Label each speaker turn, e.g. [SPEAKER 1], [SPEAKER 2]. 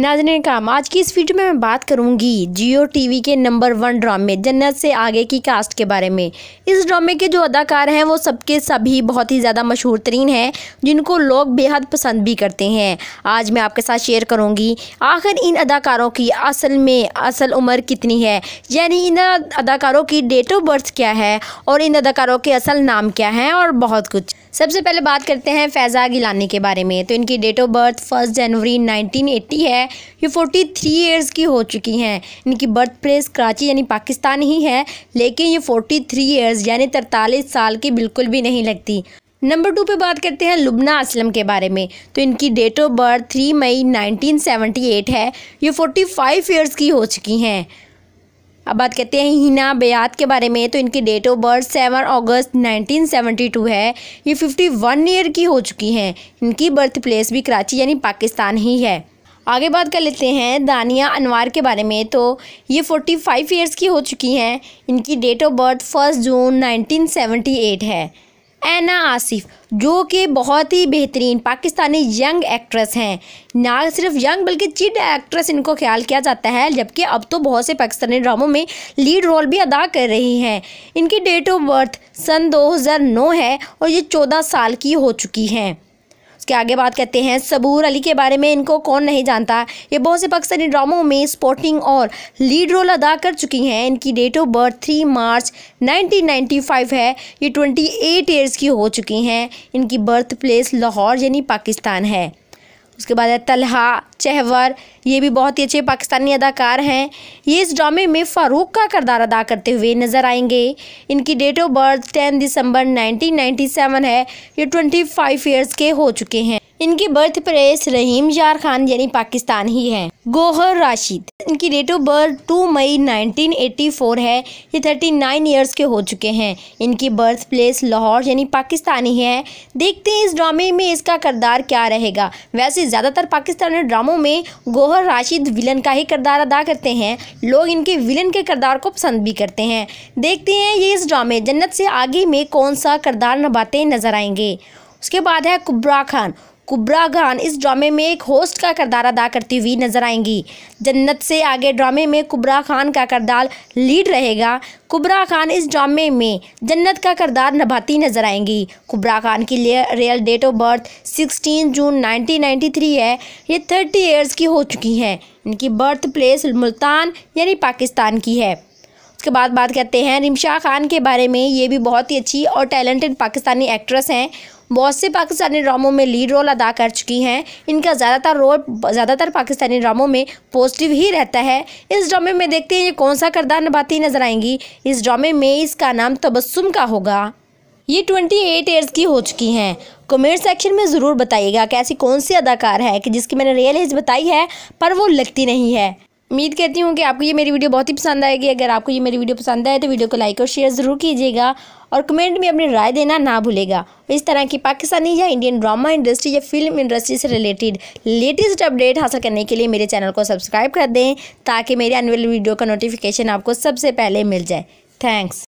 [SPEAKER 1] नाजन काम आज की इस वीडियो में मैं बात करूंगी जियो टीवी के नंबर वन ड्रामे जन्नत से आगे की कास्ट के बारे में इस ड्रामे के जो अदाकार हैं वो सबके सभी बहुत ही ज़्यादा मशहूर तरीन हैं जिनको लोग बेहद पसंद भी करते हैं आज मैं आपके साथ शेयर करूंगी आखिर इन अदाकारों की असल में असल उम्र कितनी है यानी इन अदाकारों की डेट ऑफ बर्थ क्या है और इन अदाकारों के असल नाम क्या हैं और बहुत कुछ सबसे पहले बात करते हैं फैज़ा गिलानी के बारे में तो इनकी डेट ऑफ बर्थ फर्स्ट जनवरी 1980 है ये 43 इयर्स की हो चुकी हैं इनकी बर्थ प्लेस कराची यानी पाकिस्तान ही है लेकिन ये 43 इयर्स यानी तरतालीस साल की बिल्कुल भी नहीं लगती नंबर टू पे बात करते हैं लुबना असलम के बारे में तो इनकी डेट ऑफ बर्थ थ्री मई नाइनटीन है ये फोर्टी फाइव की हो चुकी हैं अब बात करते हैं हिना बयात के बारे में तो इनकी डेट ऑफ बर्थ सेवन अगस्त 1972 है ये 51 ईयर की हो चुकी हैं इनकी बर्थ प्लेस भी कराची यानी पाकिस्तान ही है आगे बात कर लेते हैं दानिया अनवार के बारे में तो ये 45 ईयर्स की हो चुकी हैं इनकी डेट ऑफ बर्थ फर्स्ट जून 1978 है एना आसिफ जो कि बहुत ही बेहतरीन पाकिस्तानी यंग एक्ट्रेस हैं ना सिर्फ यंग बल्कि चिड एक्ट्रेस इनको ख्याल किया जाता है जबकि अब तो बहुत से पाकिस्तानी ड्रामों में लीड रोल भी अदा कर रही हैं इनकी डेट ऑफ बर्थ सन 2009 है और ये 14 साल की हो चुकी हैं इसके आगे बात करते हैं सबूर अली के बारे में इनको कौन नहीं जानता ये बहुत से पाकिस्तानी ड्रामों में स्पोर्टिंग और लीड रोल अदा कर चुकी हैं इनकी डेट ऑफ बर्थ थ्री मार्च 1995 है ये 28 ईयर्स की हो चुकी हैं इनकी बर्थ प्लेस लाहौर यानी पाकिस्तान है उसके बाद है तलहा चहवर ये भी बहुत ही अच्छे पाकिस्तानी अदाकार हैं ये इस ड्रामे में फ़ारूक का करदार अदा करते हुए नज़र आएंगे इनकी डेट ऑफ बर्थ 10 दिसंबर 1997 है ये 25 फाइव ईयर्स के हो चुके हैं इनकी बर्थ प्लेस रहीम यार खान यानी पाकिस्तान ही है गोहर राशिद इनकी डेट ऑफ बर्थ 2 मई 1984 है ये 39 ईयर्स के हो चुके हैं इनकी बर्थ प्लेस लाहौर यानी पाकिस्तान ही है देखते हैं इस ड्रामे में इसका किरदार क्या रहेगा वैसे ज़्यादातर पाकिस्तानी ड्रामों में गोहर राशिद विलन का ही करदार अदा करते हैं लोग इनके विलन के किरदार को पसंद भी करते हैं देखते हैं ये इस ड्रामे जन्नत से आगे में कौन सा किरदार नभाते नज़र आएंगे उसके बाद है कुब्रा खान कुब्रा खान इस ड्रामे में एक होस्ट का किरदार अदा करती हुई नजर आएंगी जन्नत से आगे ड्रामे में कुब्रा खान का किरदार लीड रहेगा कुब्रा खान इस ड्रामे में जन्नत का किरदार नभाती नजर आएंगी कुब्रा खान की रियल डेट ऑफ बर्थ 16 जून 1993 है ये 30 ईयर्स की हो चुकी हैं इनकी बर्थ प्लेस मुल्तान यानी पाकिस्तान की है उसके बाद बात करते हैं रिमशा खान के बारे में ये भी बहुत ही अच्छी और टैलेंटेड पाकिस्तानी एक्ट्रेस हैं बहुत से पाकिस्तानी ड्रामों में लीड रोल अदा कर चुकी हैं इनका ज़्यादातर रोल ज़्यादातर पाकिस्तानी ड्रामों में पॉजिटिव ही रहता है इस ड्रामे में देखते हैं ये कौन सा करदार निभाती नजर आएंगी इस ड्रामे में इसका नाम तबस्सुम का होगा ये ट्वेंटी एट ईयर्स की हो चुकी हैं कमेंट सेक्शन में ज़रूर बताइएगा कि ऐसी कौन सी अदाकार है कि जिसकी मैंने रियल एज बताई है पर वो लगती नहीं है उम्मीद करती हूँ कि आपको ये मेरी वीडियो बहुत ही पसंद आएगी अगर आपको ये मेरी वीडियो पसंद आए तो वीडियो को लाइक और शेयर ज़रूर कीजिएगा और कमेंट में अपनी राय देना ना भूलेगा इस तरह की पाकिस्तानी या इंडियन ड्रामा इंडस्ट्री या फिल्म इंडस्ट्री से रिलेटेड लेटेस्ट अपडेट हासिल करने के लिए मेरे चैनल को सब्सक्राइब कर दें ताकि मेरे आने वाली वीडियो का नोटिफिकेशन आपको सबसे पहले मिल जाए थैंक्स